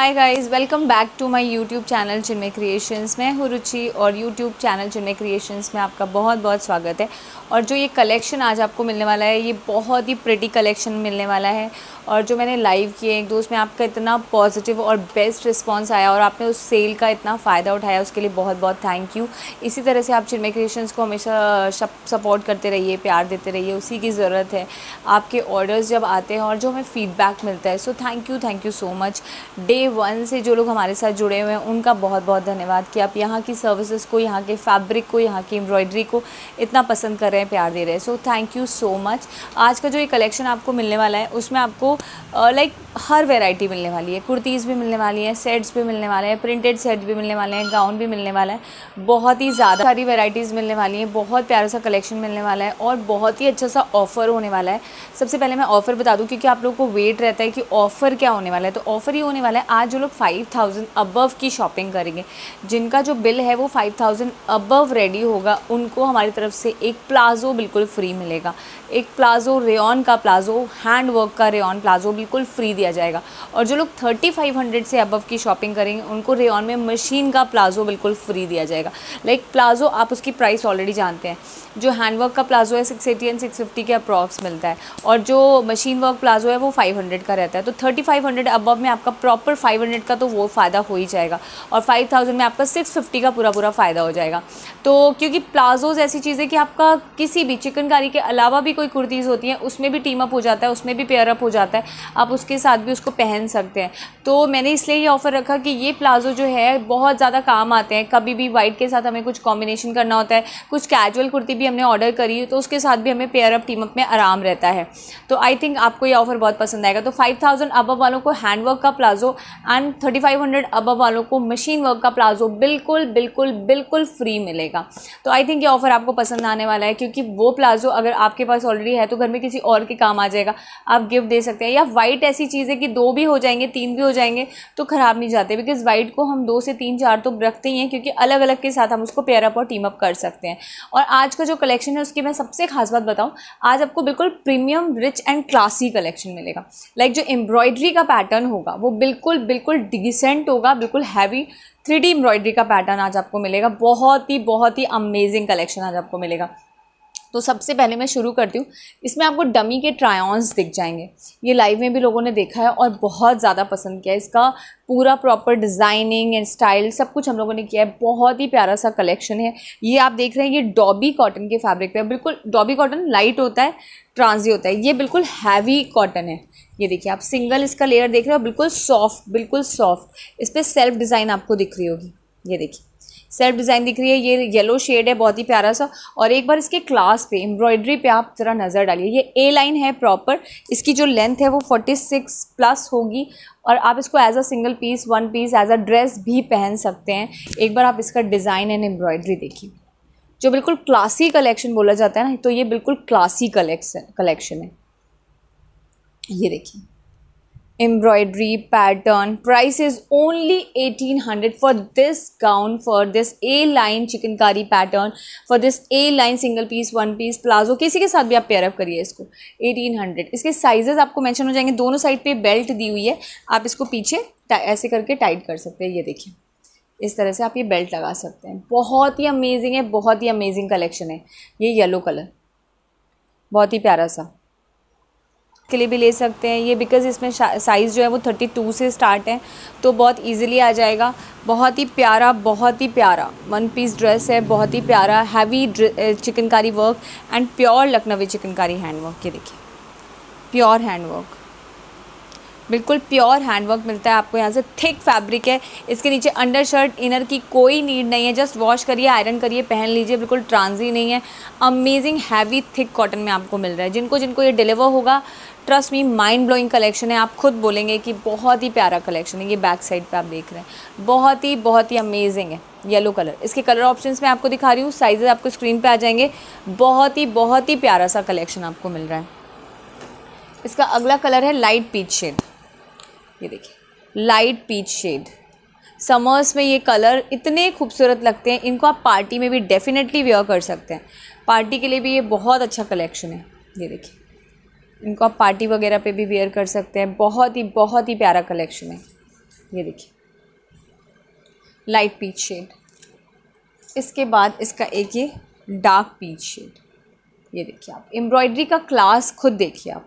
hi guys welcome back to my YouTube channel Chinmay creations मैं हूँ रुचि और यूट्यूब चैनल चिन्मय क्रिएशंस में आपका बहुत बहुत स्वागत है और जो ये कलेक्शन आज आपको मिलने वाला है ये बहुत ही प्रिटी कलेक्शन मिलने वाला है और जो मैंने लाइव किए एक दोस्त में आपका इतना पॉजिटिव और बेस्ट रिस्पॉन्स आया और आपने उस सेल का इतना फ़ायदा उठाया उसके लिए बहुत बहुत थैंक यू इसी तरह से आप चिन्मय क्रिएशंस को हमेशा सपोर्ट करते रहिए प्यार देते रहिए उसी की ज़रूरत है आपके ऑर्डर्स जब आते हैं और जो हमें फीडबैक मिलता है so thank you thank you so much day one से जो लोग हमारे साथ जुड़े हुए हैं उनका बहुत बहुत धन्यवाद कि आप यहाँ की सर्विसेज को यहाँ के फैब्रिक को यहाँ की एम्ब्रॉयडरी को इतना पसंद कर रहे हैं प्यार दे रहे हैं so thank you so much आज का जो ये कलेक्शन आपको मिलने वाला है उसमें आपको लाइक uh, हर वैरायटी मिलने वाली है कुर्तीज़ भी मिलने वाली है सेट्स भी मिलने वाले हैं प्रिंटेड सेट भी मिलने वाले हैं गाउन भी मिलने वाला है बहुत ही ज़्यादा सारी वैरायटीज़ मिलने वाली हैं बहुत प्यारा सा कलेक्शन मिलने वाला है और बहुत ही अच्छा सा ऑफ़र होने वाला है सबसे पहले मैं ऑफ़र बता दूँ क्योंकि आप लोग को वेट रहता है कि ऑफ़र क्या होने वाला है तो ऑफ़र ही होने वाला है आज जो लोग फाइव थाउजेंड अबव की शॉपिंग करेंगे जिनका जो बिल है वो फाइव थाउजेंड अबव रेडी होगा उनको हमारी तरफ से एक प्लाज़ो बिल्कुल फ्री मिलेगा एक प्लाज़ो रेन का प्लाज़ो हैंड वर्क का रेन प्लाज़ो बिल्कुल फ्री दिया जाएगा और जो लोग थर्टी फाइव हंड्रेड से अबव की शॉपिंग करेंगे उनको रेन में मशीन का प्लाज़ो बिल्कुल फ्री दिया जाएगा लाइक प्लाज़ो आप उसकी प्राइस ऑलरेडी जानते हैं जो हैंड वर्क का प्लाज़ो है six eighty and six fifty के अप्रॉक्स मिलता है और जो मशीन वर्क प्लाज़ो है वो फाइव हंड्रेड का रहता है तो थर्टी फाइव हंड्रेड अबव में आपका प्रॉपर फाइव हंड्रेड का तो वो फ़ायदा हो ही जाएगा और फाइव थाउजेंड में आपका सिक्स फिफ्टी का पूरा पूरा फ़ायदा हो जाएगा तो क्योंकि प्लाजोज ऐसी चीज़ है कि आपका किसी भी चिकनकारी के अलावा भी कोई कुर्तीज़ होती हैं उसमें भी टीम अप हो जाता है उसमें भी पेयर अप हो जाता है आप उसके साथ भी उसको पहन सकते हैं तो मैंने इसलिए ये ऑफ़र रखा कि ये प्लाजो जो है बहुत ज़्यादा काम आते हैं कभी भी वाइट के साथ हमें कुछ कॉम्बिनेशन करना होता है कुछ कैजुअल कुर्ती भी हमने ऑर्डर करी तो उसके साथ भी हमें पेयर अप टीम अप में आराम रहता है तो आई थिंक आपको ये ऑफ़र बहुत पसंद आएगा तो फाइव थाउजेंड वालों को हैंडवर्क का palazzo and thirty five hundred above वालों को मशीन वर्क का प्लाजो बिल्कुल बिल्कुल बिल्कुल फ्री मिलेगा तो आई थिंक ये ऑफ़र आपको पसंद आने वाला है क्योंकि वो प्लाजो अगर आपके पास ऑलरेडी है तो घर में किसी और के काम आ जाएगा आप गिफ्ट दे सकते हैं या वाइट ऐसी चीज़ है कि दो भी हो जाएंगे तीन भी हो जाएंगे तो ख़राब नहीं जाते बिकॉज वाइट को हम दो से तीन चार तो रखते ही हैं क्योंकि अलग अलग के साथ हम उसको पेयरअप और टीम अप कर सकते हैं और आज का जो कलेक्शन है उसकी मैं सबसे खास बात बताऊँ आज आपको बिल्कुल premium rich and classy collection मिलेगा लाइक जो एम्ब्रॉयडरी का पैटर्न होगा वो बिल्कुल बिल्कुल डिसेंट होगा बिल्कुल हैवी थ्री डी एम्ब्रॉयडरी का पैटर्न आज आपको मिलेगा बहुत ही बहुत ही अमेजिंग कलेक्शन आज आपको मिलेगा तो सबसे पहले मैं शुरू करती हूँ इसमें आपको डमी के ट्रायॉन्स दिख जाएंगे ये लाइव में भी लोगों ने देखा है और बहुत ज़्यादा पसंद किया है इसका पूरा प्रॉपर डिज़ाइनिंग एंड स्टाइल सब कुछ हम लोगों ने किया है बहुत ही प्यारा सा कलेक्शन है ये आप देख रहे हैं ये डॉबी कॉटन के फैब्रिक पे बिल्कुल डॉबी कॉटन लाइट होता है ट्रांजी होता है ये बिल्कुल हैवी कॉटन है ये देखिए आप सिंगल इसका लेयर देख रहे हो बिल्कुल सॉफ्ट बिल्कुल सॉफ्ट इस पर सेल्फ डिज़ाइन आपको दिख रही होगी ये देखिए सेल्फ डिज़ाइन दिख रही है ये येलो शेड है बहुत ही प्यारा सा और एक बार इसके क्लास पे एम्ब्रॉयडरी पे आप ज़रा नज़र डालिए ये ए लाइन है प्रॉपर इसकी जो लेंथ है वो फोर्टी सिक्स प्लस होगी और आप इसको as a single piece one piece as a dress भी पहन सकते हैं एक बार आप इसका डिज़ाइन एंड एम्ब्रॉयडरी देखिए जो बिल्कुल क्लासी कलेक्शन बोला जाता है ना तो ये बिल्कुल क्लासी कलेक्शन कलेक्शन है ये देखिए embroidery pattern price is only 1800 for this gown for this a line chikankari pattern for this a line single piece one piece plazo kisi ke sath bhi aap pair up kariye isko 1800 iske sizes aapko mention ho jayenge dono side pe belt di hui hai aap isko piche aise karke tight kar sakte hai ye dekhiye इस तरह से आप ये belt लगा सकते हैं बहुत ही अमेजिंग है बहुत ही अमेजिंग कलेक्शन है ये येलो कलर बहुत ही प्यारा सा के लिए भी ले सकते हैं ये बिकॉज़ इसमें साइज़ जो है वो थर्टी टू से स्टार्ट है तो बहुत ईजिली आ जाएगा बहुत ही प्यारा बहुत ही प्यारा वन पीस ड्रेस है बहुत ही प्यारा heavy chikankari work and pure Lucknowi chikankari handwork ये देखिए प्योर हैंडवर्क बिल्कुल प्योर हैंडवर्क मिलता है आपको यहाँ से थिक फैब्रिक है इसके नीचे अंडर शर्ट इनर की कोई नीड नहीं है जस्ट वॉश करिए आयरन करिए पहन लीजिए बिल्कुल ट्रांजी नहीं है अमेजिंग हैवी थिक कॉटन में आपको मिल रहा है जिनको जिनको ये डिलीवर होगा trust me mind blowing collection है आप खुद बोलेंगे कि बहुत ही प्यारा कलेक्शन है ये बैक साइड पे आप देख रहे हैं बहुत ही बहुत ही अमेजिंग है येलो कलर इसके कलर ऑप्शंस मैं आपको दिखा रही हूँ साइजेस आपको स्क्रीन पे आ जाएंगे बहुत ही बहुत ही प्यारा सा कलेक्शन आपको मिल रहा है इसका अगला कलर है लाइट पीच शेड ये देखिए लाइट पीच शेड समर्स में ये कलर इतने खूबसूरत लगते हैं इनको आप पार्टी में भी डेफिनेटली वेयर कर सकते हैं पार्टी के लिए भी ये बहुत अच्छा कलेक्शन है ये देखिए इनको आप पार्टी वगैरह पे भी वेयर कर सकते हैं बहुत ही बहुत ही प्यारा कलेक्शन है ये देखिए लाइट पीच शेड इसके बाद इसका एक ये डार्क पीच शेड ये देखिए आप एम्ब्रॉयडरी का क्लास खुद देखिए आप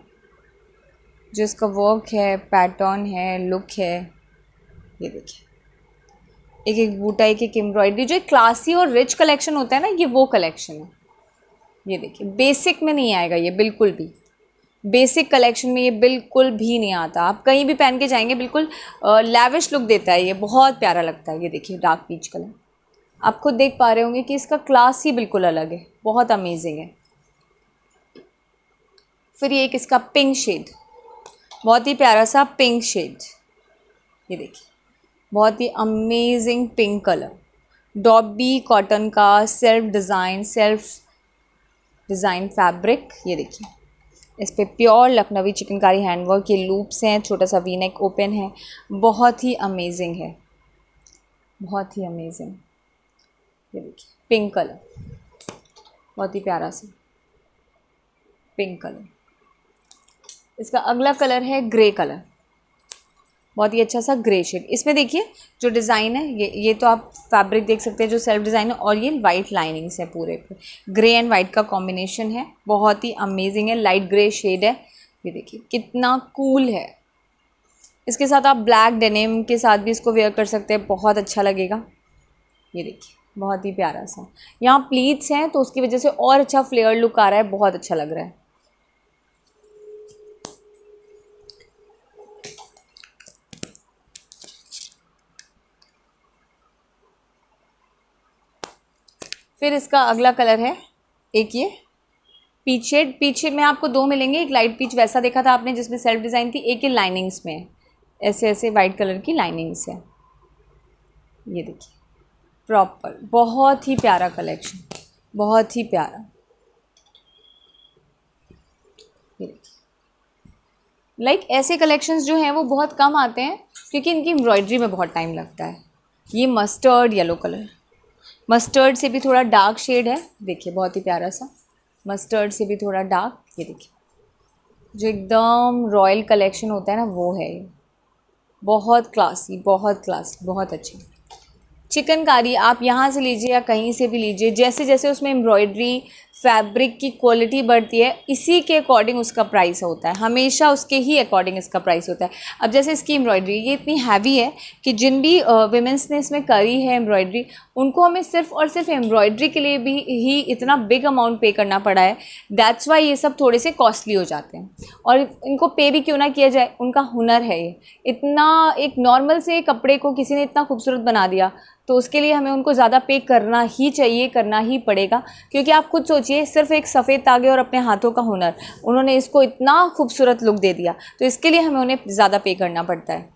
जो इसका वर्क है पैटर्न है लुक है ये देखिए एक एक बूटा एक एक एम्ब्रॉयडरी जो एक क्लासी और रिच कलेक्शन होता है ना ये वो कलेक्शन है ये देखिए बेसिक में नहीं आएगा ये बिल्कुल भी बेसिक कलेक्शन में ये बिल्कुल भी नहीं आता आप कहीं भी पहन के जाएंगे बिल्कुल लेविश लुक देता है ये बहुत प्यारा लगता है ये देखिए डार्क पीच कलर आप खुद देख पा रहे होंगे कि इसका क्लास ही बिल्कुल अलग है बहुत अमेजिंग है फिर ये एक इसका पिंक शेड बहुत ही प्यारा सा पिंक शेड ये देखिए बहुत ही amazing pink colour dobby cotton का self design self design fabric ये देखिए इस पर प्योर लखनवी चिकनकारी हैंडवर्क के लूप्स हैं छोटा सा वीनेक ओपन है बहुत ही अमेजिंग है बहुत ही अमेजिंग ये देखिए पिंक कलर बहुत ही प्यारा सा पिंक कलर इसका अगला कलर है ग्रे कलर बहुत ही अच्छा सा ग्रे शेड इसमें देखिए जो डिज़ाइन है ये ये तो आप फैब्रिक देख सकते हैं जो सेल्फ डिज़ाइन है और ये वाइट लाइनिंग्स है पूरे पे ग्रे एंड वाइट का कॉम्बिनेशन है बहुत ही अमेजिंग है लाइट ग्रे शेड है ये देखिए कितना कूल है इसके साथ आप ब्लैक डेनिम के साथ भी इसको वेयर कर सकते हैं बहुत अच्छा लगेगा ये देखिए बहुत ही प्यारा सा यहाँ प्लीट्स हैं तो उसकी वजह से और अच्छा फ्लेयर लुक आ रहा है बहुत अच्छा लग रहा है फिर इसका अगला कलर है एक ये पीच शेड पीच शेड में आपको दो मिलेंगे एक लाइट पीच वैसा देखा था आपने जिसमें सेल्फ डिज़ाइन थी एक ये लाइनिंग्स में ऐसे ऐसे वाइट कलर की लाइनिंग्स है ये देखिए प्रॉपर बहुत ही प्यारा कलेक्शन बहुत ही प्यारा लाइक देखिए लाइक ऐसे कलेक्शंस जो हैं वो बहुत कम आते हैं क्योंकि इनकी एम्ब्रॉयड्री में बहुत टाइम लगता है ये मस्टर्ड येलो कलर मस्टर्ड से भी थोड़ा डार्क शेड है देखिए बहुत ही प्यारा सा मस्टर्ड से भी थोड़ा डार्क ये देखिए जो एकदम रॉयल कलेक्शन होता है ना वो है ये बहुत क्लासी बहुत क्लासी बहुत अच्छी चिकनकारी आप यहाँ से लीजिए या कहीं से भी लीजिए जैसे जैसे उसमें एम्ब्रॉयड्री फैब्रिक की क्वालिटी बढ़ती है इसी के अकॉर्डिंग उसका प्राइस होता है हमेशा उसके ही अकॉर्डिंग इसका प्राइस होता है अब जैसे इसकी एम्ब्रॉयड्री ये इतनी हैवी है कि जिन भी वेमेंस ने इसमें करी है एम्ब्रॉयड्री उनको हमें सिर्फ और सिर्फ एम्ब्रॉयड्री के लिए भी ही इतना बिग अमाउंट पे करना पड़ा है दैट्स वाई ये सब थोड़े से कॉस्टली हो जाते हैं और इनको पे भी क्यों ना किया जाए उनका हुनर है ये इतना एक नॉर्मल से कपड़े को किसी ने इतना खूबसूरत बना दिया तो उसके लिए हमें उनको ज़्यादा पे करना ही चाहिए करना ही पड़ेगा क्योंकि आप खुद सोचिए सिर्फ एक सफ़ेद तागे और अपने हाथों का हुनर उन्होंने इसको इतना खूबसूरत लुक दे दिया तो इसके लिए हमें उन्हें ज़्यादा पे करना पड़ता है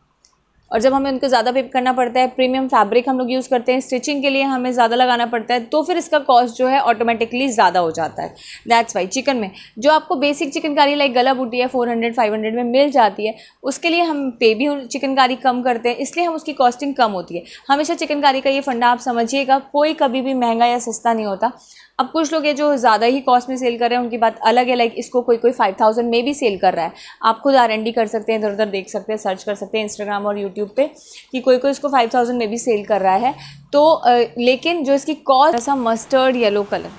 और जब हमें उनको ज़्यादा पे करना पड़ता है प्रीमियम फैब्रिक हम लोग यूज़ करते हैं स्टिचिंग के लिए हमें ज़्यादा लगाना पड़ता है तो फिर इसका कॉस्ट जो है ऑटोमेटिकली ज़्यादा हो जाता है दैट्स वाई चिकन में जो आपको बेसिक चिकनकारी लाइक गला बूटी है फोर हंड्रेड फाइव हंड्रेड में मिल जाती है उसके लिए हम पे भी चिकनकारी कम करते हैं इसलिए हम उसकी कॉस्टिंग कम होती है हमेशा चिकनकारी का ये फंडा आप समझिएगा कोई कभी भी महंगा या सस्ता नहीं होता अब कुछ लोग ये जो ज़्यादा ही कॉस्ट में सेल कर रहे हैं उनकी बात अलग है लाइक इसको कोई कोई फाइव थाउजेंड में भी सेल कर रहा है आप खुद आर कर सकते हैं इधर उधर देख सकते हैं सर्च कर सकते हैं इंस्टाग्राम और यूट्यूब पर कि कोई कोई इसको फाइव थाउजेंड में भी सेल कर रहा है तो लेकिन जो इसकी कॉस्ट ऐसा मस्टर्ड येलो कलर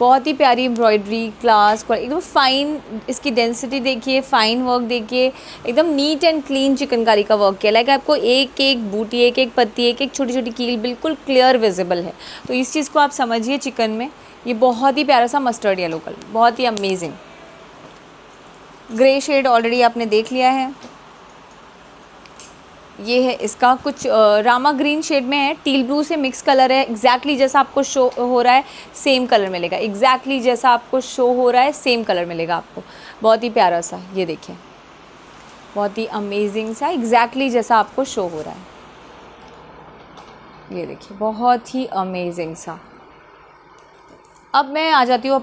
बहुत ही प्यारी एम्ब्रॉयडरी क्लास एकदम फ़ाइन इसकी डेंसिटी देखिए फ़ाइन वर्क देखिए एकदम नीट एंड क्लीन चिकनकारी का वर्क किया लाइक आपको एक एक बूटी एक एक पत्ती एक एक छोटी छोटी कील बिल्कुल क्लियर विजिबल है तो इस चीज़ को आप समझिए चिकन में ये बहुत ही प्यारा सा मस्टर्ड येलो कलर बहुत ही अमेजिंग ग्रे शेड ऑलरेडी आपने देख लिया है ये है इसका कुछ रामा ग्रीन शेड में है टील ब्लू से मिक्स कलर है एग्जैक्टली जैसा आपको शो हो रहा है सेम कलर मिलेगा एग्जैक्टली जैसा आपको शो हो रहा है सेम कलर मिलेगा आपको बहुत ही प्यारा सा ये देखिए बहुत ही अमेजिंग सा एग्जैक्टली जैसा आपको शो हो रहा है ये देखिए बहुत ही अमेजिंग सा अब मैं आ जाती हूँ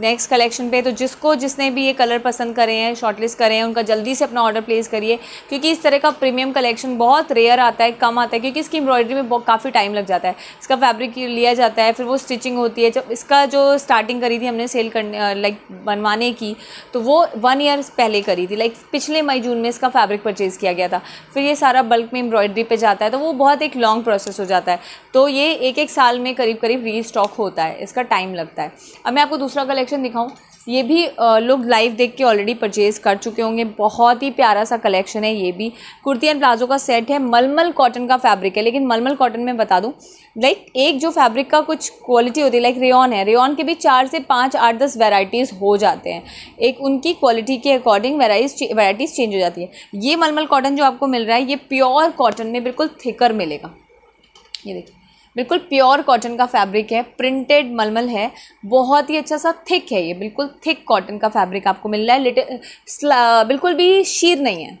नेक्स्ट कलेक्शन पे तो जिसको जिसने भी ये कलर पसंद करे हैं शॉर्टलिस्ट करें हैं उनका जल्दी से अपना ऑर्डर प्लेस करिए क्योंकि इस तरह का प्रीमियम कलेक्शन बहुत रेयर आता है कम आता है क्योंकि इसकी एम्ब्रॉयडरी में काफ़ी टाइम लग जाता है इसका फैब्रिक लिया जाता है फिर वो स्टिचिंग होती है जब इसका जो स्टार्टिंग करी थी हमने सेल करने लाइक बनवाने की तो वो वन ईयर पहले करी थी लाइक पिछले मई जून में इसका फैब्रिक परचेज़ किया गया था फिर ये सारा बल्क में एम्ब्रॉयडरी पर जाता है तो वो बहुत एक लॉन्ग प्रोसेस हो जाता है तो ये एक एक साल में करीब करीब री होता है इसका टाइम टाइम लगता है अब मैं आपको दूसरा कलेक्शन दिखाऊं ये भी लोग लाइव देख के ऑलरेडी परचेज़ कर चुके होंगे बहुत ही प्यारा सा कलेक्शन है ये भी कुर्ती एंड प्लाजो का सेट है मलमल कॉटन का फैब्रिक है लेकिन मलमल कॉटन में बता दूं लाइक एक जो फैब्रिक का कुछ क्वालिटी होती है लाइक रेन है रेन के भी चार से पाँच आठ दस वेराइटीज़ हो जाते हैं एक उनकी क्वालिटी के अकॉर्डिंग वेराइटीज़ वेराइटीज़ चेंज हो जाती है ये मलमल कॉटन जो आपको मिल रहा है ये प्योर कॉटन में बिल्कुल थिकर मिलेगा ये देखिए बिल्कुल प्योर कॉटन का फैब्रिक है प्रिंटेड मलमल है बहुत ही अच्छा सा थिक है ये बिल्कुल थिक कॉटन का फैब्रिक आपको मिल रहा है लिटिल बिल्कुल भी शीर नहीं है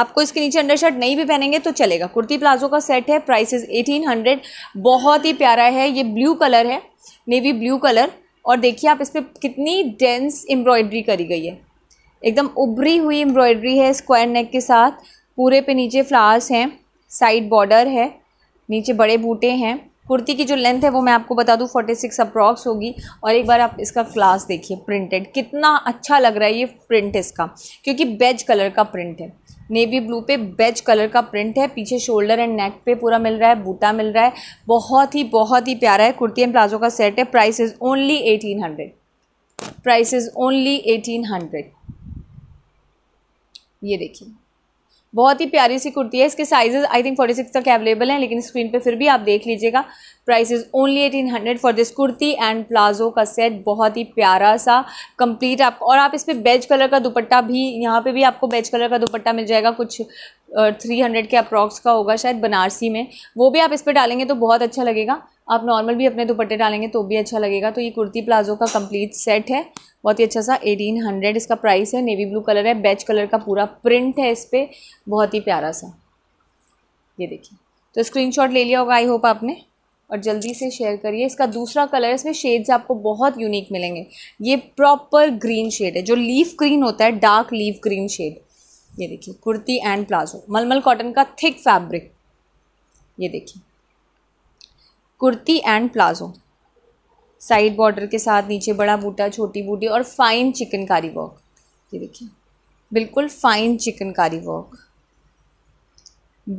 आपको इसके नीचे अंडरशर्ट नहीं भी पहनेंगे तो चलेगा कुर्ती प्लाजो का सेट है प्राइस इज़ एटीन हंड्रेड बहुत ही प्यारा है ये ब्लू कलर है नेवी ब्लू कलर और देखिए आप इस पर कितनी डेंस एम्ब्रॉयड्री करी गई है एकदम उभरी हुई एम्ब्रॉयड्री है स्क्वायर नेक के साथ पूरे पे नीचे फ्लावर्स हैं साइड बॉर्डर है नीचे बड़े बूटे हैं कुर्ती की जो लेंथ है वो मैं आपको बता दूँ फोर्टी सिक्स अप्रॉक्स होगी और एक बार आप इसका क्लास देखिए प्रिंटेड कितना अच्छा लग रहा है ये प्रिंट इसका क्योंकि बेज कलर का प्रिंट है नेवी ब्लू पे बेज कलर का प्रिंट है पीछे शोल्डर एंड नेक पे पूरा मिल रहा है बूटा मिल रहा है बहुत ही बहुत ही प्यारा है कुर्ती एंड प्लाजो का सेट है price is only eighteen hundred price is only eighteen hundred ये देखिए बहुत ही प्यारी सी कुर्ती है इसके साइजेस आई थिंक 46 तक अवेलेबल हैं लेकिन स्क्रीन पे फिर भी आप देख लीजिएगा price is only eighteen hundred for this kurti and palazzo का सेट बहुत ही प्यारा सा कंप्लीट आप और आप इस पर बेज कलर का दुपट्टा भी यहाँ पे भी आपको बेज कलर का दुपट्टा मिल जाएगा कुछ थ्री हंड्रेड के अप्रॉक्स का होगा शायद बनारसी में वो भी आप इस पर डालेंगे तो बहुत अच्छा लगेगा आप नॉर्मल भी अपने दुपट्टे डालेंगे तो भी अच्छा लगेगा तो ये कुर्ती प्लाजो का कंप्लीट सेट है बहुत ही अच्छा सा एटीन हंड्रेड इसका प्राइस है नेवी ब्लू कलर है बेच कलर का पूरा प्रिंट है इस पर बहुत ही प्यारा सा ये देखिए तो स्क्रीन ले लिया होगा आई होप आपने और जल्दी से शेयर करिए इसका दूसरा कलर इसमें शेड्स आपको बहुत यूनिक मिलेंगे ये प्रॉपर ग्रीन शेड है जो लीफ ग्रीन होता है डार्क लीफ ग्रीन शेड ये देखिए kurti and palazzo mulmul cotton का थिक फैब्रिक ये देखिए kurti and palazzo side border के साथ नीचे बड़ा बूटा छोटी बूटी और फाइन चिकनकारी वर्क ये देखिए बिल्कुल fine chikankari work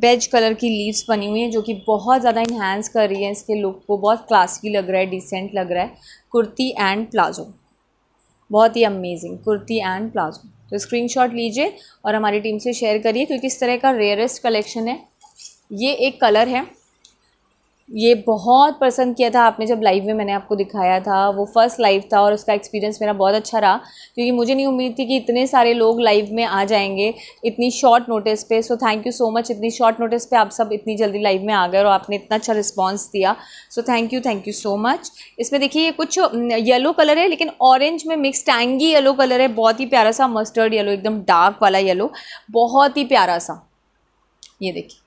beige colour की लीव्स बनी हुई हैं जो कि बहुत ज़्यादा इन्हेंस कर रही है इसके लुक को बहुत क्लासिकी लग रहा है डिसेंट लग रहा है कुर्ती एंड प्लाजो बहुत ही अमेजिंग कुर्ती एंड प्लाजो तो स्क्रीन लीजिए और हमारी टीम से शेयर करिए क्योंकि इस तरह का रेयरेस्ट कलेक्शन है ये एक कलर है ये बहुत पसंद किया था आपने जब लाइव में मैंने आपको दिखाया था वो फर्स्ट लाइव था और उसका एक्सपीरियंस मेरा बहुत अच्छा रहा क्योंकि मुझे नहीं उम्मीद थी कि इतने सारे लोग लाइव में आ जाएंगे इतनी शॉर्ट नोटिस पे so thank you so much इतनी शॉर्ट नोटिस पे आप सब इतनी जल्दी लाइव में आ गए और आपने इतना अच्छा रिस्पॉन्स दिया so thank you thank you so much इसमें देखिए ये कुछ येलो कलर है लेकिन ऑरेंज में मिक्स टैंगी येलो कलर है बहुत ही प्यारा सा मस्टर्ड येलो एकदम डार्क वाला येलो बहुत ही प्यारा सा ये देखिए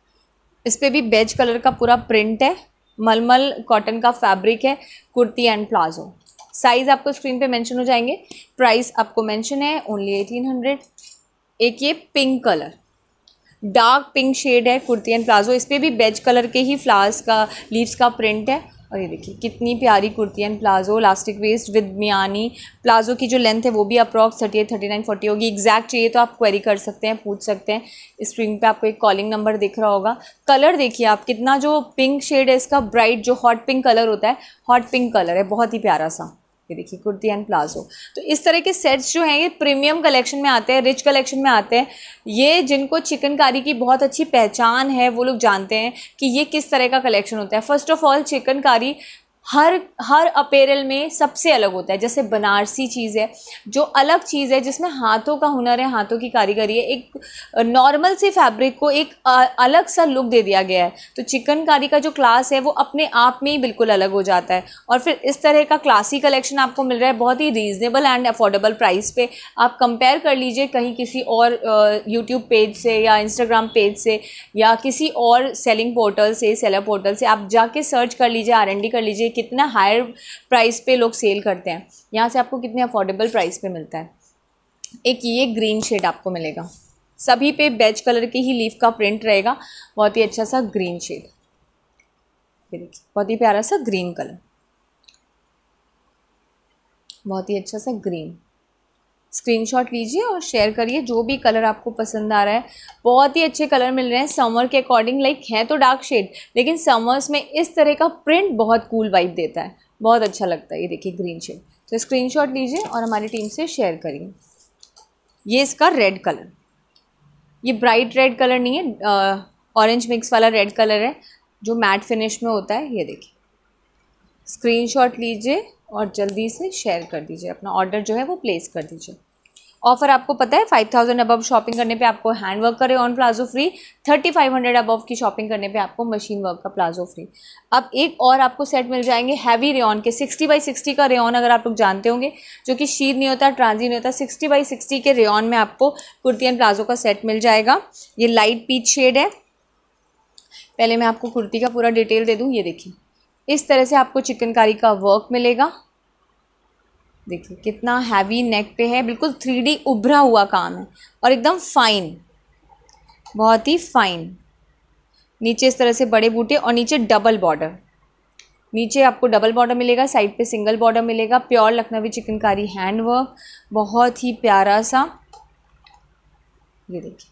इस पर भी बेज कलर का पूरा प्रिंट है मलमल कॉटन का फैब्रिक है कुर्ती एंड प्लाजो साइज़ आपको स्क्रीन पे मेंशन हो जाएंगे प्राइस आपको मेंशन है ओनली एटीन हंड्रेड एक ये pink colour dark pink shade है कुर्ती एंड प्लाजो इस पर भी बेज कलर के ही फ्लावर्स का लीव्स का प्रिंट है और ये देखिए कितनी प्यारी kurti and palazzo elastic waist with मियानी प्लाजो की जो लेंथ है वो भी approx thirty eight thirty nine forty होगी एग्जैक्ट चाहिए तो आप क्वेरी कर सकते हैं पूछ सकते हैं स्क्रीन पे आपको एक कॉलिंग नंबर दिख रहा होगा कलर देखिए आप कितना जो पिंक शेड है इसका ब्राइट जो हॉट पिंक कलर होता है हॉट पिंक कलर है बहुत ही प्यारा सा ये देखिए कुर्ती एंड प्लाजो तो इस तरह के सेट्स जो हैं ये प्रीमियम कलेक्शन में आते हैं रिच कलेक्शन में आते हैं ये जिनको चिकनकारी की बहुत अच्छी पहचान है वो लोग जानते हैं कि ये किस तरह का कलेक्शन होता है फर्स्ट ऑफ ऑल चिकनकारी हर हर अपेरल में सबसे अलग होता है जैसे बनारसी चीज़ है जो अलग चीज़ है जिसमें हाथों का हुनर है हाथों की कारीगरी है एक नॉर्मल से फैब्रिक को एक अलग सा लुक दे दिया गया है तो चिकनकारी का जो क्लास है वो अपने आप में ही बिल्कुल अलग हो जाता है और फिर इस तरह का क्लासी कलेक्शन आपको मिल रहा है बहुत ही रीज़नेबल एंड अफोर्डेबल प्राइस पर आप कंपेयर कर लीजिए कहीं किसी और यूट्यूब पेज से या इंस्टाग्राम पेज से या किसी और सेलिंग पोर्टल से सेलर पोर्टल से आप जाके सर्च कर लीजिए आर कर लीजिए कितना हायर प्राइस पे लोग सेल करते हैं यहाँ से आपको कितने अफोर्डेबल प्राइस पे मिलता है एक ये ग्रीन शेड आपको मिलेगा सभी पे बेज कलर के ही लीफ का प्रिंट रहेगा बहुत ही अच्छा सा ग्रीन शेड देखिए बहुत ही प्यारा सा ग्रीन कलर बहुत ही अच्छा सा ग्रीन स्क्रीनशॉट लीजिए और शेयर करिए जो भी कलर आपको पसंद आ रहा है बहुत ही अच्छे कलर मिल रहे हैं समर के अकॉर्डिंग लाइक है तो डार्क शेड लेकिन समर्स में इस तरह का प्रिंट बहुत कूल वाइब देता है बहुत अच्छा लगता है ये देखिए ग्रीन शेड तो स्क्रीन लीजिए और हमारी टीम से शेयर करिए ये इसका रेड कलर ये ब्राइट रेड कलर नहीं है ऑरेंज मिक्स वाला रेड कलर है जो मैट फिनिश में होता है ये देखिए स्क्रीनशॉट लीजिए और जल्दी से शेयर कर दीजिए अपना ऑर्डर जो है वो प्लेस कर दीजिए ऑफर आपको पता है फाइव थाउजेंड अबव शॉपिंग करने पे आपको हैंड वर्क करे on palazzo free thirty five hundred above की शॉपिंग करने पे आपको मशीन वर्क का प्लाजो फ्री अब एक और आपको सेट मिल जाएंगे हैवी रेन के सिक्सटी बाई सिक्सटी का रेन अगर आप लोग जानते होंगे जो कि शीर नहीं होता ट्रांजी नहीं होता सिक्सटी बाई सिक्सटी के रेन में आपको कुर्ती एंड प्लाजो का सेट मिल जाएगा ये लाइट पीच शेड है पहले मैं आपको कुर्ती का पूरा डिटेल दे दूँ ये देखिए इस तरह से आपको चिकनकारी का वर्क मिलेगा देखिए कितना हैवी नेक पे है बिल्कुल थ्री उभरा हुआ काम है और एकदम फाइन बहुत ही फाइन नीचे इस तरह से बड़े बूटे और नीचे डबल बॉर्डर नीचे आपको डबल बॉर्डर मिलेगा साइड पे सिंगल बॉर्डर मिलेगा pure Lucknowi chikankari hand work बहुत ही प्यारा सा ये देखिए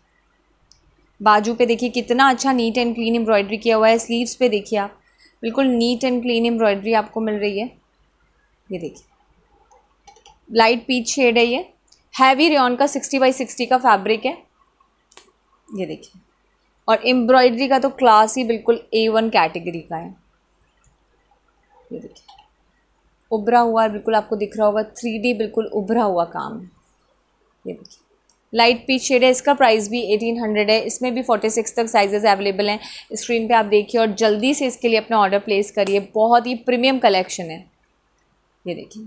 बाजू पे देखिए कितना अच्छा नीट एंड क्लीन एम्ब्रॉयडरी किया हुआ है स्लीव्स पे देखिए आप बिल्कुल नीट एंड क्लीन एम्ब्रॉयडरी आपको मिल रही है ये देखिए लाइट पीच शेड है ये हैवी रेन का सिक्सटी बाई सिक्सटी का फैब्रिक है ये देखिए और एम्ब्रॉयडरी का तो क्लास ही बिल्कुल ए वन कैटेगरी का है ये देखिए उभरा हुआ बिल्कुल आपको दिख रहा होगा थ्री डी बिल्कुल उभरा हुआ काम है ये देखिए लाइट पीच शेड है इसका प्राइस भी 1800 है इसमें भी 46 तक साइजेस अवेलेबल हैं स्क्रीन पे आप देखिए और जल्दी से इसके लिए अपना ऑर्डर प्लेस करिए बहुत ही प्रीमियम कलेक्शन है ये देखिए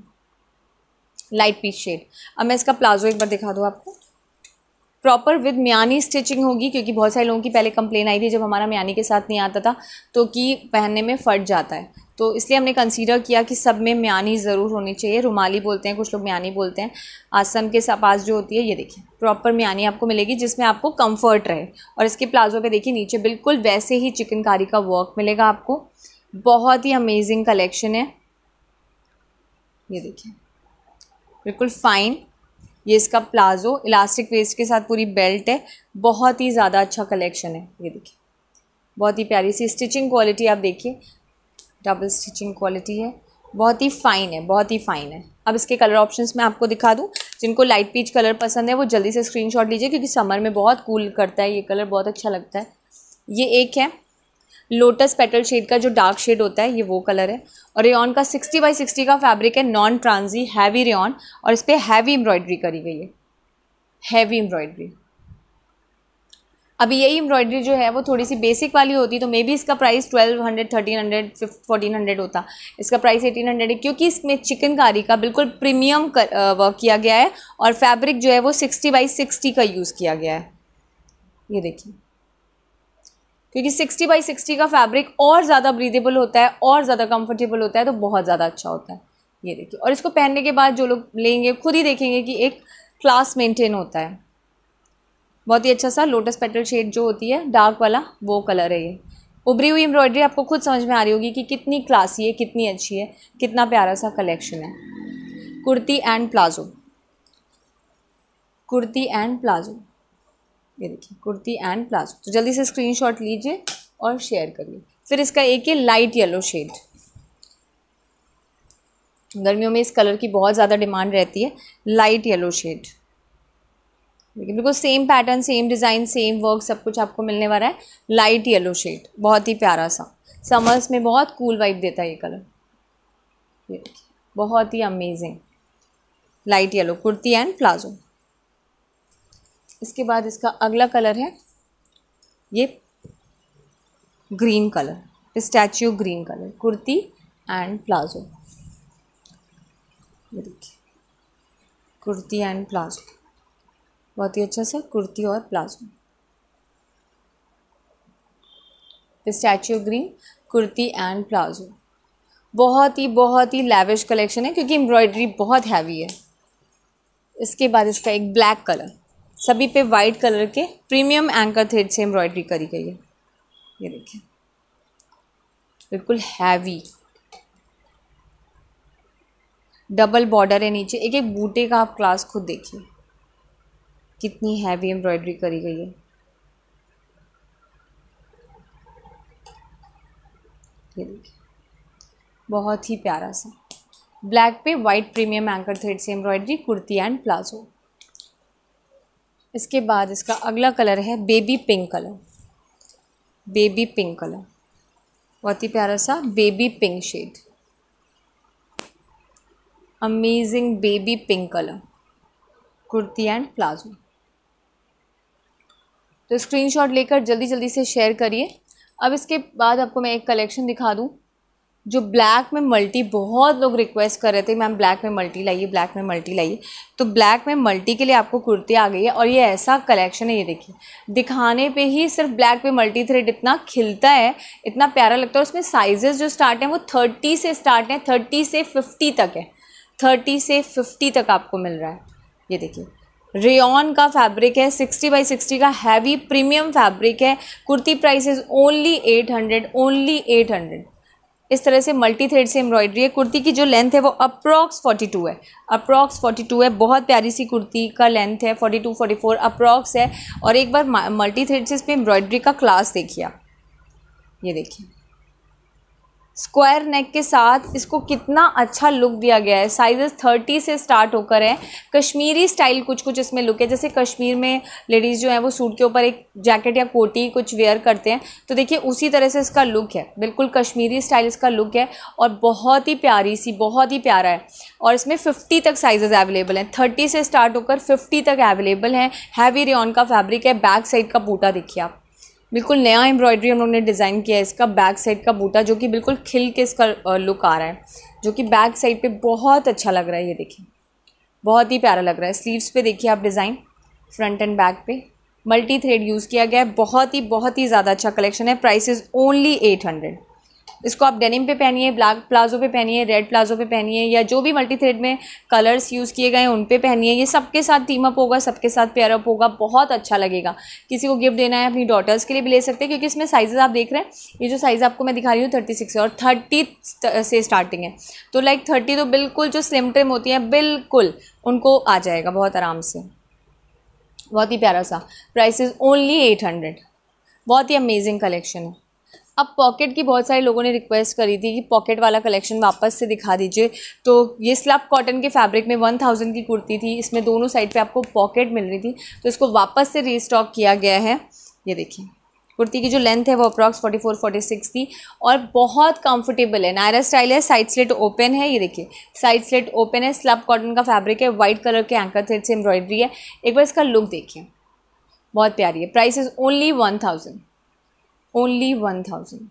लाइट पीच शेड अब मैं इसका प्लाजो एक बार दिखा दूँ आपको प्रॉपर विद मियानी स्टिचिंग होगी क्योंकि बहुत सारे लोगों की पहले कंप्लेन आई थी जब हमारा मियानी के साथ नहीं आता था तो कि पहनने में फट जाता है तो इसलिए हमने कंसीडर किया कि सब में म्यानी ज़रूर होनी चाहिए रुमाली बोलते हैं कुछ लोग म्यानी बोलते हैं आसम के पास जो होती है ये देखिए प्रॉपर म्यानी आपको मिलेगी जिसमें आपको कंफर्ट रहे और इसके प्लाजो पे देखिए नीचे बिल्कुल वैसे ही चिकनकारी का वर्क मिलेगा आपको बहुत ही अमेजिंग कलेक्शन है ये देखिए बिल्कुल फ़ाइन ये इसका प्लाजो इलास्टिक वेस्ट के साथ पूरी बेल्ट है बहुत ही ज़्यादा अच्छा कलेक्शन है ये देखिए बहुत ही प्यारी सी स्टिचिंग क्वालिटी आप देखिए डबल स्टिचिंग क्वालिटी है बहुत ही फाइन है बहुत ही फाइन है अब इसके कलर ऑप्शंस मैं आपको दिखा दूँ जिनको लाइट पीच कलर पसंद है वो जल्दी से स्क्रीनशॉट लीजिए क्योंकि समर में बहुत कूल करता है ये कलर बहुत अच्छा लगता है ये एक है लोटस पेटल शेड का जो डार्क शेड होता है ये वो कलर है और रेन का सिक्सटी बाई सिक्सटी का फैब्रिक है नॉन ट्रांजी हैवी रेन और इस पर हैवी एम्ब्रॉयड्री करी गई है हैवी एम्ब्रॉयड्री अभी यही एम्ब्रॉयडरी जो है वो थोड़ी सी बेसिक वाली होती तो मे बी इसका price twelve hundred thirteen hundred fourteen hundred होता इसका प्राइस एटीन हंड्रेड है क्योंकि इसमें चिकनकारी का बिल्कुल प्रीमियम वर्क किया गया है और फैब्रिक जो है वो सिक्सटी बाई सिक्सटी का यूज़ किया गया है ये देखिए क्योंकि सिक्सटी बाई सिक्सटी का फैब्रिक और ज़्यादा ब्रीदेबल होता है और ज़्यादा कम्फर्टेबल होता है तो बहुत ज़्यादा अच्छा होता है ये देखिए और इसको पहनने के बाद जो लोग लेंगे खुद ही देखेंगे कि एक क्लास मेंटेन होता है बहुत ही अच्छा सा लोटस पेटल शेड जो होती है डार्क वाला वो कलर है ये उभरी हुई एम्ब्रॉयडरी आपको खुद समझ में आ रही होगी कि कितनी क्लासी है कितनी अच्छी है कितना प्यारा सा कलेक्शन है kurti and palazzo kurti and palazzo ये देखिए कुर्ती एंड प्लाजो तो जल्दी से स्क्रीनशॉट लीजिए और शेयर करिए फिर इसका एक है लाइट येलो शेड गर्मियों में इस कलर की बहुत ज़्यादा डिमांड रहती है लाइट येलो शेड देखिए बिल्कुल same pattern same design same work सब कुछ आपको मिलने वाला है लाइट येलो शेड बहुत ही प्यारा सा समर्स में बहुत कूल वाइब देता है ये कलर बहुत ही amazing light yellow kurti and palazzo इसके बाद इसका अगला कलर है ये ग्रीन कलर स्टैच्यू green colour kurti and palazzo देखिए कुर्ती एंड प्लाजो बहुत ही अच्छा सा कुर्ती और palazzo pistachio green kurti and palazzo बहुत ही बहुत ही लैविश कलेक्शन है क्योंकि एम्ब्रॉयडरी बहुत हैवी है इसके बाद इसका एक ब्लैक कलर सभी पे वाइट कलर के प्रीमियम एंकर थ्रेड से एम्ब्रॉयडरी करी गई है ये देखिए बिल्कुल हैवी डबल बॉर्डर है नीचे एक एक बूटे का आप क्लास खुद देखिए कितनी हैवी एम्ब्रॉयडरी करी गई है ये देखिए बहुत ही प्यारा सा ब्लैक पे वाइट प्रीमियम एंकर थ्रेड से एम्ब्रॉयडरी कुर्ती एंड प्लाजो इसके बाद इसका अगला कलर है baby pink colour baby pink colour बहुत ही प्यारा सा baby pink shade amazing baby pink colour kurti and palazzo तो स्क्रीनशॉट लेकर जल्दी जल्दी से शेयर करिए अब इसके बाद आपको मैं एक कलेक्शन दिखा दूँ जो ब्लैक में मल्टी बहुत लोग रिक्वेस्ट कर रहे थे मैम ब्लैक में मल्टी लाइए ब्लैक में मल्टी लाइए तो ब्लैक में मल्टी के लिए आपको कुर्ती आ गई है और ये ऐसा कलेक्शन है ये देखिए दिखाने पे ही सिर्फ ब्लैक पे मल्टी थ्रेड इतना खिलता है इतना प्यारा लगता है और उसमें साइजेस जो स्टार्ट हैं वो थर्टी से स्टार्ट हैं थर्टी से फिफ्टी तक है थर्टी से फिफ्टी तक आपको मिल रहा है ये देखिए रेन का फैब्रिक है 60 बाई 60 का हैवी प्रीमियम फैब्रिक है kurti price is only 800 only 800 इस तरह से मल्टी थ्रेड से एम्ब्रॉयडरी है कुर्ती की जो लेंथ है वो अप्रॉक्स 42 है अप्रॉक्स 42 है बहुत प्यारी सी कुर्ती का लेंथ है 42 44 अप्रॉक्स है और एक बार मल्टी थ्रेड से इस पर एम्ब्रॉयडरी का क्लास देखिए आप ये देखिए स्क्वायर नेक के साथ इसको कितना अच्छा लुक दिया गया है साइजेस थर्टी से स्टार्ट होकर है कश्मीरी स्टाइल कुछ कुछ इसमें लुक है जैसे कश्मीर में लेडीज़ जो है वो सूट के ऊपर एक जैकेट या कोटी कुछ वेयर करते हैं तो देखिए उसी तरह से इसका लुक है बिल्कुल कश्मीरी स्टाइल इसका लुक है और बहुत ही प्यारी सी बहुत ही प्यारा है और इसमें फिफ्टी तक साइजेज अवेलेबल हैं थर्टी से स्टार्ट होकर फिफ्टी तक अवेलेबल हैं हैवी रेन का फैब्रिक है बैक साइड का बूटा देखिए आप बिल्कुल नया एम्ब्रॉयडरी हम लोग ने डिज़ाइन किया है इसका बैक साइड का बूटा जो कि बिल्कुल खिल के इसका लुक आ रहा है जो कि बैक साइड पे बहुत अच्छा लग रहा है ये देखिए बहुत ही प्यारा लग रहा है स्लीव्स पे देखिए आप डिज़ाइन फ्रंट एंड बैक पे मल्टी थ्रेड यूज़ किया गया है बहुत ही बहुत ही ज़्यादा अच्छा कलेक्शन है price is only eight hundred इसको आप डेनिम पे पहनिए ब्लैक प्लाजो पे पहनिए रेड प्लाजो पे पहनिए या जो भी मल्टी थ्रेड में कलर्स यूज़ किए गए हैं उन पे पहनिए ये सबके साथ टीम अप होगा सबके साथ पेयर अप होगा बहुत अच्छा लगेगा किसी को गिफ्ट देना है अपनी डॉटर्स के लिए भी ले सकते हैं क्योंकि इसमें साइज़ आप देख रहे हैं ये जो साइज़ आपको मैं दिखा रही हूँ थर्टी सिक्स और थर्टी से स्टार्टिंग है तो लाइक थर्टी तो बिल्कुल जो स्लिम ट्रिम होती है बिल्कुल उनको आ जाएगा बहुत आराम से बहुत ही प्यारा सा price is only eight hundred बहुत ही अमेजिंग कलेक्शन है अब पॉकेट की बहुत सारे लोगों ने रिक्वेस्ट करी थी कि पॉकेट वाला कलेक्शन वापस से दिखा दीजिए तो ये स्लब कॉटन के फैब्रिक में वन थाउजेंड की कुर्ती थी इसमें दोनों साइड पे आपको पॉकेट मिल रही थी तो इसको वापस से रीस्टॉक किया गया है ये देखिए कुर्ती की जो लेंथ है वो अप्रॉक्स 44 46 थी और बहुत कंफर्टेबल है नायरा स्टाइल है साइड स्लेट ओपन है ये देखिए साइड स्लेट ओपन है स्लब कॉटन का फैब्रिक है वाइट कलर के एंकर थ्रेड से एम्ब्रॉयडरी है एक बार इसका लुक देखिए बहुत प्यारी है price is only one thousand only one thousand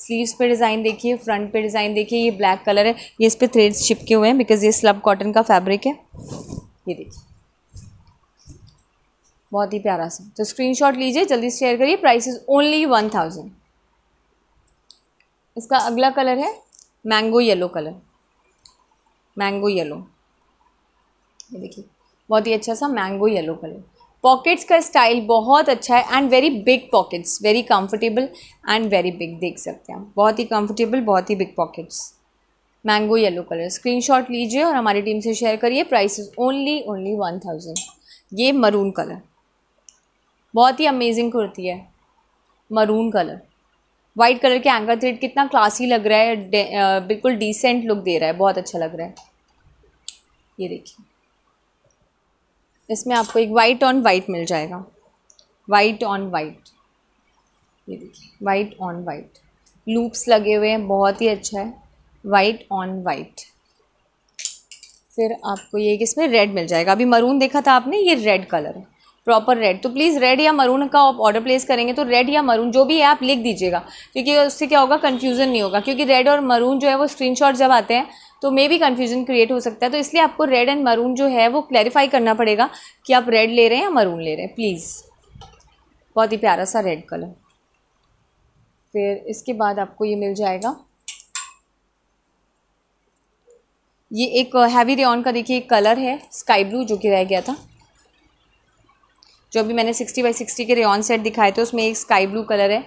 sleeves पे डिज़ाइन देखिए फ्रंट पे डिज़ाइन देखिए ये ब्लैक कलर है ये इस पर थ्रेड्स चिपके हुए हैं बिकॉज ये स्लब कॉटन का फैब्रिक है ये देखिए बहुत ही प्यारा सा तो स्क्रीनशॉट लीजिए जल्दी शेयर करिए price is only one thousand इसका अगला कलर है mango yellow colour mango yellow ये देखिए बहुत ही अच्छा सा मैंगो येलो कलर पॉकेट्स का स्टाइल बहुत अच्छा है and very big pockets very comfortable and very big देख सकते हैं बहुत ही कंफर्टेबल बहुत ही big pockets mango yellow colour screenshot लीजिए और हमारी टीम से शेयर करिए price is only only one thousand ये मरून कलर बहुत ही अमेजिंग कुर्ती है मरून कलर वाइट कलर के एंकर थ्रेड कितना क्लासी लग रहा है बिल्कुल डिसेंट लुक दे रहा है बहुत अच्छा लग रहा है ये देखिए इसमें आपको एक वाइट ऑन वाइट मिल जाएगा वाइट ऑन वाइट ये देखिए वाइट ऑन वाइट लूप्स लगे हुए हैं बहुत ही अच्छा है वाइट ऑन वाइट फिर आपको ये इसमें रेड मिल जाएगा अभी मरून देखा था आपने ये रेड कलर है प्रॉपर रेड तो प्लीज़ रेड या मरून का आप ऑर्डर प्लेस करेंगे तो रेड या मरून जो भी है आप लिख दीजिएगा क्योंकि उससे क्या होगा कन्फ्यूज़न नहीं होगा क्योंकि रेड और मरून जो है वो स्क्रीनशॉट जब आते हैं तो मे भी कन्फ्यूजन क्रिएट हो सकता है तो इसलिए आपको रेड एंड मरून जो है वो क्लैरिफाई करना पड़ेगा कि आप रेड ले रहे हैं या मरून ले रहे हैं प्लीज़ बहुत ही प्यारा सा रेड कलर फिर इसके बाद आपको ये मिल जाएगा ये एक हैवी uh, रेन का देखिए कलर है स्काई ब्लू जो कि रह गया था जो अभी मैंने सिक्सटी बाई सिक्सटी के रेन सेट दिखाए थे उसमें एक स्काई ब्लू कलर है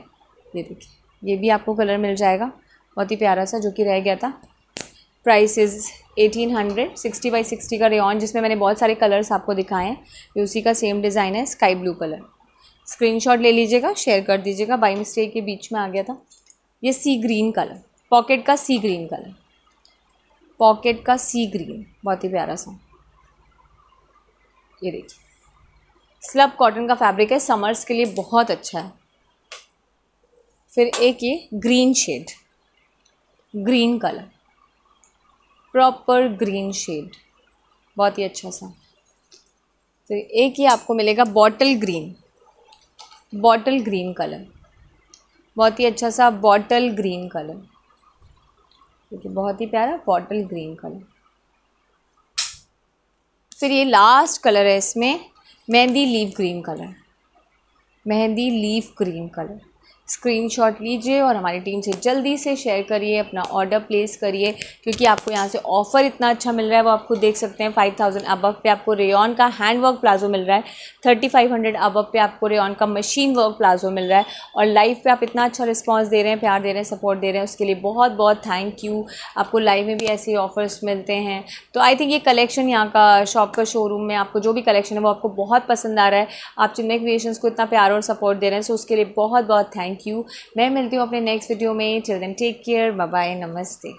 ये देखिए ये भी आपको कलर मिल जाएगा बहुत ही प्यारा सा जो कि रह गया था price is eighteen hundred sixty by sixty का रेन जिसमें मैंने बहुत सारे कलर्स आपको दिखाए हैं ये उसी का सेम डिज़ाइन है स्काई ब्लू कलर स्क्रीनशॉट ले लीजिएगा शेयर कर दीजिएगा बाई मिस्टेक के बीच में आ गया था ये सी ग्रीन कलर पॉकेट का सी ग्रीन कलर पॉकेट का सी ग्रीन बहुत ही प्यारा सा ये देखिए स्लब कॉटन का फैब्रिक है समर्स के लिए बहुत अच्छा है फिर एक ये green shade green colour proper green shade बहुत ही अच्छा सा तो एक ही आपको मिलेगा bottle green bottle green colour बहुत ही अच्छा सा बॉटल ग्रीन कलर देखिए बहुत ही प्यारा बॉटल ग्रीन कलर फिर ये लास्ट कलर है इसमें mehndi leaf green colour mehndi leaf green colour screenshot लीजिए और हमारी टीम से जल्दी से शेयर करिए अपना ऑर्डर प्लेस करिए क्योंकि आपको यहाँ से ऑफ़र इतना अच्छा मिल रहा है वो आपको देख सकते हैं फाइव थाउजेंड अबव पे आपको रेयन का हैंड वर्क प्लाजो मिल रहा है थर्टी फाइव हंड्रेड अबव पे आपको रेयन का मशीन वर्क प्लाजो मिल रहा है और लाइव पे आप इतना अच्छा रिस्पॉन्स दे रहे हैं प्यार दे रहे हैं सपोर्ट दे रहे हैं उसके लिए बहुत बहुत थैंक यू आपको लाइव में भी ऐसे ऑफ़र्स मिलते हैं तो आई थिंक ये कलेक्शन यहाँ का शॉप का शोरूम में आपको जो भी कलेक्शन है वो आपको बहुत पसंद आ रहा है आप चिन्ह क्रिएशन को इतना प्यार और सपोर्ट दे रहे हैं सो उसके लिए बहुत बहुत थैंक थैंक यू मैं मिलती हूँ अपने नेक्स्ट वीडियो में चिल्ड्रेन टेक केयर बाय नमस्ते